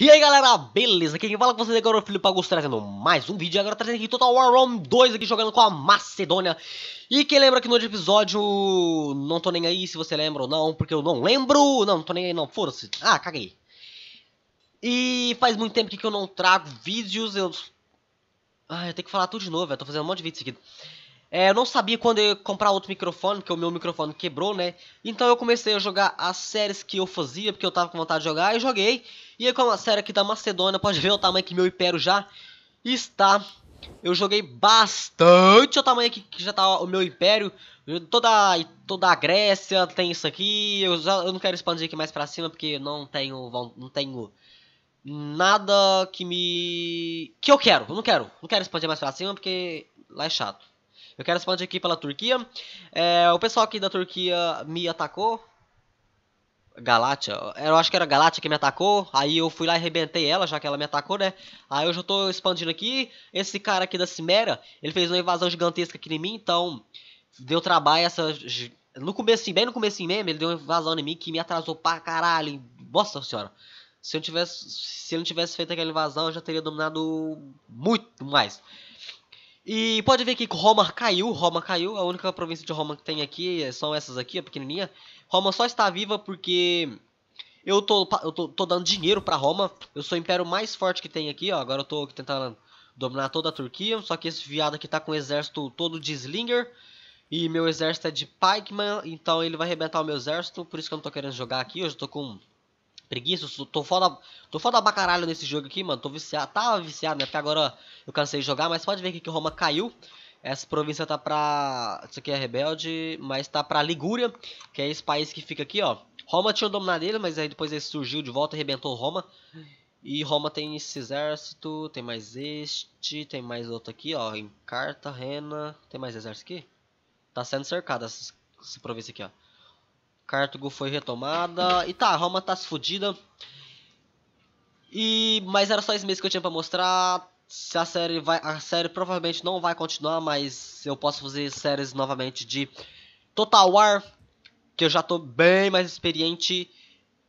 E aí galera, beleza? Quem fala com vocês agora é o Filipe Augusto trazendo mais um vídeo agora trazendo aqui Total War Rome 2 aqui jogando com a Macedônia E quem lembra que no outro episódio, não tô nem aí se você lembra ou não, porque eu não lembro Não, não tô nem aí não, foda-se, ah, caguei E faz muito tempo que eu não trago vídeos, eu... Ah, eu tenho que falar tudo de novo, eu tô fazendo um monte de vídeo seguido é, eu não sabia quando eu ia comprar outro microfone, porque o meu microfone quebrou, né? Então eu comecei a jogar as séries que eu fazia, porque eu tava com vontade de jogar, e joguei. E aí, como a série aqui da tá Macedônia, pode ver o tamanho que meu Império já está. Eu joguei bastante o tamanho aqui que já tá o meu Império. Toda, toda a Grécia tem isso aqui. Eu, já, eu não quero expandir aqui mais pra cima, porque não tenho... Não tenho nada que me... Que eu quero, eu não quero. Não quero expandir mais pra cima, porque lá é chato. Eu quero expandir aqui pela Turquia. É, o pessoal aqui da Turquia me atacou. Galátia, eu acho que era Galátia que me atacou, aí eu fui lá e arrebentei ela, já que ela me atacou, né? Aí eu já tô expandindo aqui, esse cara aqui da Cimera, ele fez uma invasão gigantesca aqui em mim, então deu trabalho essa... No começo, bem no começo mesmo, ele deu uma invasão em mim que me atrasou pra caralho, nossa senhora. Se eu tivesse, se eu não tivesse feito aquela invasão, eu já teria dominado muito mais. E pode ver que Roma caiu, Roma caiu, a única província de Roma que tem aqui são essas aqui, a pequenininha. Roma só está viva porque eu tô, eu tô, tô dando dinheiro para Roma, eu sou o império mais forte que tem aqui, ó, agora eu estou tentando dominar toda a Turquia, só que esse viado aqui está com o exército todo de Slinger, e meu exército é de Pikeman, então ele vai arrebentar o meu exército, por isso que eu não estou querendo jogar aqui, eu já estou com preguiça Tô foda, tô foda pra caralho nesse jogo aqui, mano. Tô viciado, tava tá viciado, né? Porque agora eu cansei de jogar, mas pode ver que Roma caiu. Essa província tá pra... Isso aqui é rebelde, mas tá pra Ligúria, que é esse país que fica aqui, ó. Roma tinha dominado ele, mas aí depois ele surgiu de volta e arrebentou Roma. E Roma tem esse exército, tem mais este, tem mais outro aqui, ó. Em Cartagena, tem mais exército aqui? Tá sendo cercada essa província aqui, ó. Cartago foi retomada. E tá, Roma tá se fudida. E, mas era só esse mês que eu tinha pra mostrar. Se a série vai. A série provavelmente não vai continuar, mas eu posso fazer séries novamente de Total War. Que eu já tô bem mais experiente.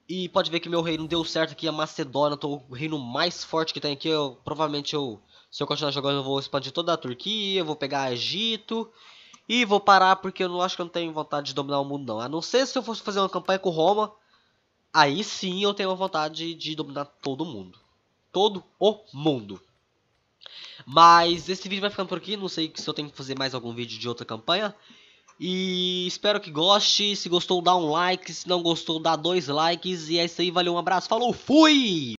E pode ver que meu reino deu certo aqui, a Macedônia, tô o reino mais forte que tem aqui. Eu, provavelmente eu, se eu continuar jogando, eu vou expandir toda a Turquia, eu vou pegar Egito e vou parar porque eu não acho que eu não tenho vontade de dominar o mundo não. A não ser se eu fosse fazer uma campanha com Roma, aí sim eu tenho a vontade de dominar todo mundo. Todo o mundo. Mas esse vídeo vai ficando por aqui, não sei se eu tenho que fazer mais algum vídeo de outra campanha. E espero que goste, se gostou dá um like, se não gostou dá dois likes. E é isso aí, valeu, um abraço, falou, fui!